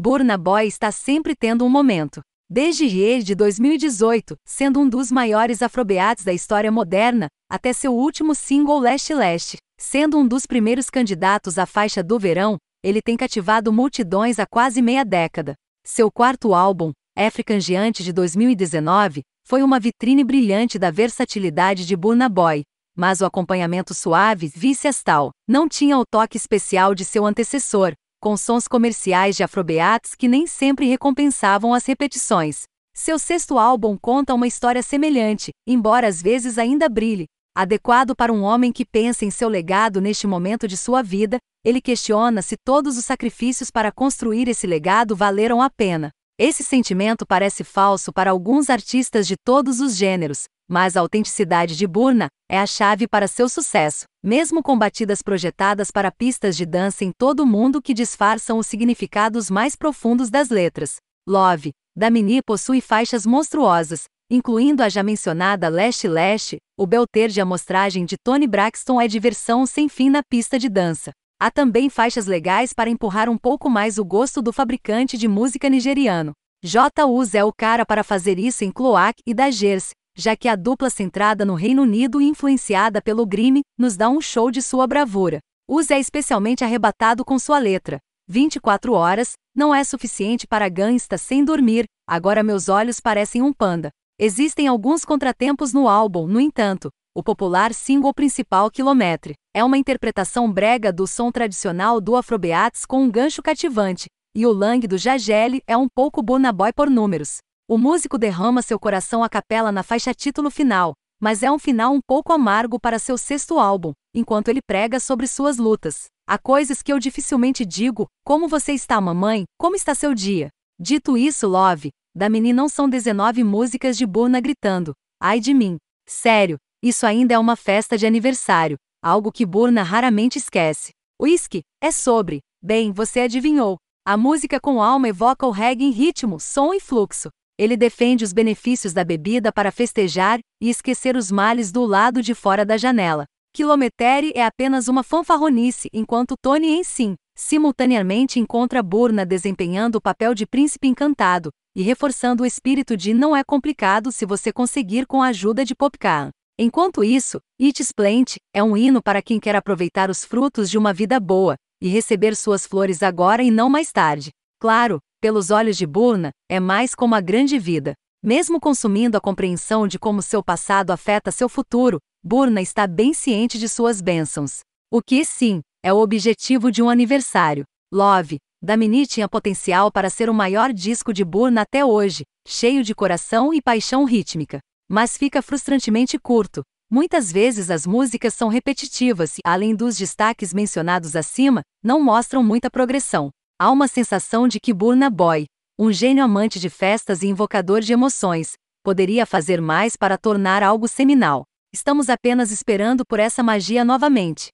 Burna Boy está sempre tendo um momento. Desde Rie de 2018, sendo um dos maiores afrobeats da história moderna, até seu último single Leste Leste, sendo um dos primeiros candidatos à faixa do verão, ele tem cativado multidões há quase meia década. Seu quarto álbum, African Giant de 2019, foi uma vitrine brilhante da versatilidade de Burna Boy, mas o acompanhamento suave, vice-astal, não tinha o toque especial de seu antecessor, com sons comerciais de afrobeats que nem sempre recompensavam as repetições. Seu sexto álbum conta uma história semelhante, embora às vezes ainda brilhe. Adequado para um homem que pensa em seu legado neste momento de sua vida, ele questiona se todos os sacrifícios para construir esse legado valeram a pena. Esse sentimento parece falso para alguns artistas de todos os gêneros, mas a autenticidade de Burna é a chave para seu sucesso, mesmo com batidas projetadas para pistas de dança em todo o mundo que disfarçam os significados mais profundos das letras. Love, da Mini possui faixas monstruosas, incluindo a já mencionada Leste Leste, o belter de amostragem de Tony Braxton é diversão sem fim na pista de dança. Há também faixas legais para empurrar um pouco mais o gosto do fabricante de música nigeriano. J. é o cara para fazer isso em Cloak e da Jersey, já que a dupla centrada no Reino Unido e influenciada pelo Grime, nos dá um show de sua bravura. Uz é especialmente arrebatado com sua letra. 24 horas, não é suficiente para gangsta sem dormir, agora meus olhos parecem um panda. Existem alguns contratempos no álbum, no entanto, o popular single principal Quilometre. É uma interpretação brega do som tradicional do Afrobeats com um gancho cativante, e o Lang do Jageli é um pouco bonaboy Boy por números. O músico derrama seu coração a capela na faixa título final, mas é um final um pouco amargo para seu sexto álbum, enquanto ele prega sobre suas lutas. Há coisas que eu dificilmente digo, como você está, mamãe, como está seu dia. Dito isso, Love, da menina não são 19 músicas de Burna gritando, ai de mim. Sério, isso ainda é uma festa de aniversário, algo que Burna raramente esquece. Whisky é sobre, bem, você adivinhou. A música com alma evoca o reggae em ritmo, som e fluxo. Ele defende os benefícios da bebida para festejar e esquecer os males do lado de fora da janela. Quilometere é apenas uma fanfarronice, enquanto Tony Ensim, simultaneamente encontra Burna desempenhando o papel de príncipe encantado e reforçando o espírito de não é complicado se você conseguir com a ajuda de Popcaan. Enquanto isso, It's Plant é um hino para quem quer aproveitar os frutos de uma vida boa e receber suas flores agora e não mais tarde. Claro, pelos olhos de Burna, é mais como a grande vida. Mesmo consumindo a compreensão de como seu passado afeta seu futuro, Burna está bem ciente de suas bênçãos. O que, sim, é o objetivo de um aniversário. Love, Damini tinha potencial para ser o maior disco de Burna até hoje, cheio de coração e paixão rítmica mas fica frustrantemente curto. Muitas vezes as músicas são repetitivas e, além dos destaques mencionados acima, não mostram muita progressão. Há uma sensação de que Burna Boy, um gênio amante de festas e invocador de emoções, poderia fazer mais para tornar algo seminal. Estamos apenas esperando por essa magia novamente.